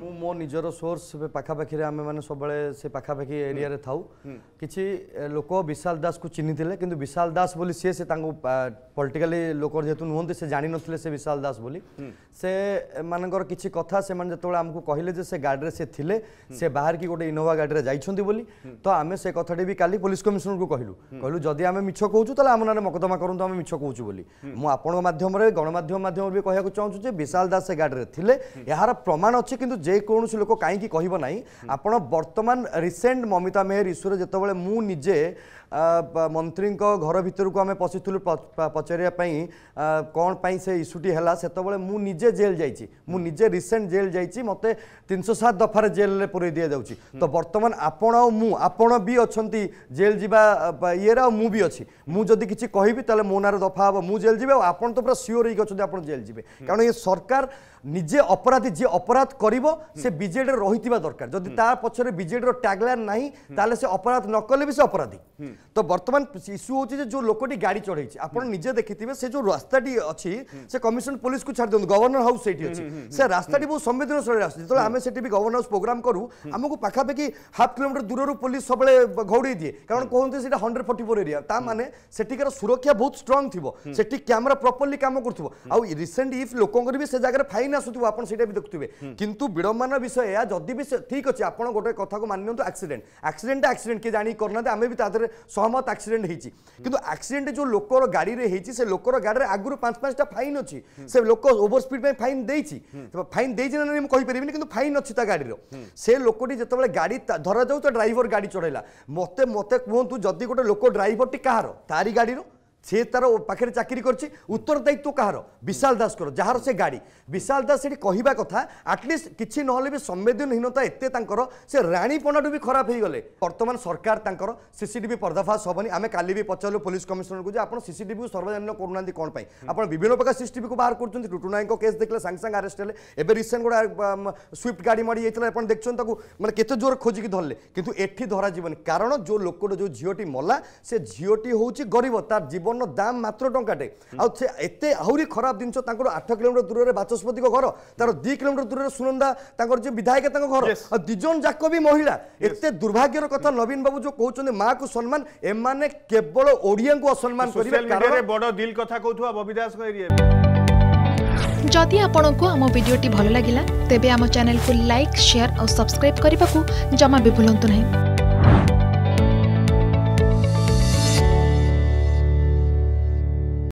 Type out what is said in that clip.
ମୁଁ ମୋ ନିଜର ସୋର୍ସ ପାଖାପାଖିରେ ଆମେମାନେ ସବୁବେଳେ ସେ ପାଖାପାଖି ଏରିଆରେ ଥାଉ କିଛି ଲୋକ ବିଶାଲ ଦାସକୁ ଚିହ୍ନିଥିଲେ କିନ୍ତୁ ବିଶାଲ ଦାସ ବୋଲି ସିଏ ସେ ତାଙ୍କୁ ପଲିଟିକାଲି ଲୋକ ଯେହେତୁ ନୁହନ୍ତି ସେ ଜାଣିନଥିଲେ ସେ ବିଶାଲ ଦାସ ବୋଲି ସେ ମାନଙ୍କର କିଛି କଥା ସେମାନେ ଯେତେବେଳେ ଆମକୁ କହିଲେ ଯେ ସେ ଗାଡ଼ିରେ ସେ ଥିଲେ ସେ ବାହାରିକି ଗୋଟେ ଇନୋଭା ଗାଡ଼ିରେ ଯାଇଛନ୍ତି ବୋଲି ତ ଆମେ ସେ କଥାଟି ବି କାଲି ପୋଲିସ କମିଶନରକୁ କହିଲୁ କହିଲୁ ଯଦି ଆମେ ମିଛ କହୁଛୁ ତାହେଲେ ଆମ ନାଁରେ ମକଦ୍ଦମା କରନ୍ତୁ ଆମେ ମିଛ କହୁଛୁ ବୋଲି ମୁଁ ଆପଣଙ୍କ ମାଧ୍ୟମରେ ଗଣମାଧ୍ୟମ ମାଧ୍ୟମରେ ବି କହିବାକୁ ଚାହୁଁଛୁ ଯେ ବିଶାଲ ଦାସ ସେ ଗାଡ଼ିରେ ଥିଲେ ଏହାର ପ୍ରମାଣ ଅଛି କିନ୍ତୁ ଯେକୌଣସି ଲୋକ କାହିଁକି କହିବ ନାହିଁ ଆପଣ ବର୍ତ୍ତମାନ ରିସେଣ୍ଟ ମମିତା ମେହେର ଇସ୍ୟୁରେ ଯେତେବେଳେ ମୁଁ ନିଜେ ମନ୍ତ୍ରୀଙ୍କ ଘର ଭିତରକୁ ଆମେ ପଶିଥିଲୁ ପଚାରିବା ପାଇଁ କ'ଣ ପାଇଁ ସେ ଇସ୍ୟୁଟି ହେଲା ସେତେବେଳେ ମୁଁ ନିଜେ ଜେଲ୍ ଯାଇଛି ମୁଁ ନିଜେ ରିସେଣ୍ଟ ଜେଲ୍ ଯାଇଛି ମୋତେ ତିନିଶହ ସାତ ଦଫାରେ ଜେଲ୍ରେ ପୁରେଇ ଦିଆଯାଉଛି ତ ବର୍ତ୍ତମାନ ଆପଣ ଆଉ ମୁଁ ଆପଣ ବି ଅଛନ୍ତି ଜେଲ୍ ଯିବା ଇଏରେ ଆଉ ମୁଁ ବି ଅଛି ମୁଁ ଯଦି କିଛି କହିବି ତାହେଲେ ମୋ ନାଁରେ ଦଫା ହେବ ମୁଁ ଜେଲ୍ ଯିବି ଆଉ ଆପଣ ତ ପୁରା ସିଓର ହେଇକି ଅଛନ୍ତି ଆପଣ ଜେଲ୍ ଯିବେ କାରଣ ଏ ସରକାର ନିଜେ ଅପରାଧୀ ଯିଏ ଅପରାଧ କରିବ সে বিজেডিରେ ରହିଥିବା ଦରକାର ଯଦି ତା ପଛରେ ବିଜେଡ଼ିର ଟ୍ୟାଗଲାଇନ୍ ନାହିଁ ତାହେଲେ ସେ ଅପରାଧ ନ କଲେ ବି ସେ ଅପରାଧୀ ତ ବର୍ତ୍ତମାନ ଇସ୍ୟୁ ହେଉଛି ଯେ ଯେଉଁ ଲୋକଟି ଗାଡ଼ି ଚଢ଼େଇଛି ଆପଣ ନିଜେ ଦେଖିଥିବେ ସେ ଯେଉଁ ରାସ୍ତାଟି ଅଛି ସେ କମିଶନ ପୋଲିସକୁ ଛାଡ଼ି ଦିଅନ୍ତୁ ଗଭର୍ଣ୍ଣର ହାଉସ୍ ସେଇଠି ଅଛି ସେ ରାସ୍ତାଟି ବହୁତ ସମ୍ବେଦନଶୀଳ ରାସ୍ତା ଯେତେବେଳେ ଆମେ ସେଠି ବି ଗଭର୍ଣ୍ଣର ହାଉସ୍ ପ୍ରୋଗ୍ରାମ କରୁ ଆମକୁ ପାଖାପାଖି ହାଫ୍ କିଲୋମିଟର ଦୂରରୁ ପୋଲିସ ସବୁବେଳେ ଘଉଡ଼େଇ ଦିଏ କାରଣ କୁହନ୍ତି ସେଇଟା ହଣ୍ଡ୍ରେଡ଼ ଫର୍ଟି ଫୋର୍ ଏରିଆ ତା ମାନେ ସେଠିକାର ସୁରକ୍ଷା ବହୁତ ଷ୍ଟ୍ରଙ୍ଗ ଥିବ ସେଠି କ୍ୟାମେରା ପ୍ରପରଲି କାମ କରୁଥିବ ଆଉ ରିସେଣ୍ଟ ଇଫ୍ ଲୋକଙ୍କର ବି ସେ ଜାଗାରେ ଫାଇନ୍ ଆସୁଥିବ ଆପଣ ସେଇଟା ବି ଦେଖୁଥିବେ କିନ୍ତୁ বিড়ম্বান বিষয় এ যদি বি ঠিক আছে আপনার গোটে কথা মানি নিউ আক্সিডেন্ট আক্সিডেন্ট আক্সিডেন্ট কে জাঁ করু না আমি বি তাদের সহমত আক্সিডেন্ট হয়েছি কিন্তু আক্সিডেন্ট যে লোকর গাড়ি হয়েছে সে লোকর গাড়ি আগুন পাঁচ পাঁচটা ফাইন অছি সে লোক ওভর স্পিড ফাইন দিয়েছি ফাইন দিয়েছি না আমি কইপারি কিন্তু ফাইন অছি তা গাড়ির সে লোকটি যেত গাড়ি ধরা যাও তো ড্রাইভর গাড়ি চড়াইলা মতো মতো কুহতু যদি গোটে লোক ড্রাইভরটি কাহার তারি গাড়ির সে তার পাখে চাকরি করছে উত্তরদায়িত্ব কাহার বিশাল দাসর যাহার সে গাড়ি বিশাল দাস সেটি কহা কথা আটলিস্ট কিছু নহলে বি সংবেদনহীনতা এতে তাঁর সে রাণীপণাটু বি খারাপ হয়ে গলে বর্তমান সরকার তাঁর সিসিটিভি পর্দাফাশ হবনি আমি কালি বি পচারু পুলিশ কমিশনরক যে আপনার সিসিটিভি সর্বজনীন করু না কোণ পাই আপনার বিভিন্ন প্রকার সিসিটিভি বাহার করছেন টুটু নাইক কেস দেখলে সাং সাং আরেস্ট হলে এবার রিসেন্ট গোটা সুইফট গাড়ি মরি যাই আপনার দেখছেন তাকে মানে কেতে জোর খোঁজিকি ধরলে কিন্তু এটি ধরা যাবেন কারণ যে লোকটা যে ঝিওটি মলা সে ঝিওটি হচ্ছে গরিব তার জীবন ଜୀବନର ଦାମ ମାତ୍ର ଟଙ୍କାଟେ ଆଉ ସେ ଏତେ ଆହୁରି ଖରାପ ଜିନିଷ ତାଙ୍କର ଆଠ କିଲୋମିଟର ଦୂରରେ ବାଚସ୍ପତିଙ୍କ ଘର ତାର ଦୁଇ କିଲୋମିଟର ଦୂରରେ ସୁନନ୍ଦା ତାଙ୍କର ଯିଏ ବିଧାୟକ ତାଙ୍କ ଘର ଆଉ ଦୁଇ ଜଣ ଯାକ ବି ମହିଳା ଏତେ ଦୁର୍ଭାଗ୍ୟର କଥା ନବୀନ ବାବୁ ଯୋଉ କହୁଛନ୍ତି ମାଆକୁ ସମ୍ମାନ ଏମାନେ କେବଳ ଓଡ଼ିଆଙ୍କୁ ଅସମ୍ମାନ କରିବେ ବଡ଼ ଦିଲ୍ କଥା କହୁଥିବା ବବି ଦାସଙ୍କ ଏରିଆରେ ଯଦି ଆପଣଙ୍କୁ ଆମ ଭିଡ଼ିଓଟି ଭଲ ଲାଗିଲା ତେବେ ଆମ ଚ୍ୟାନେଲକୁ ଲାଇକ୍ ସେୟାର ଆଉ ସବସ୍କ୍ରାଇବ୍ କରିବାକୁ ଜମା ବି ଭୁଲନ୍ତୁ ନାହିଁ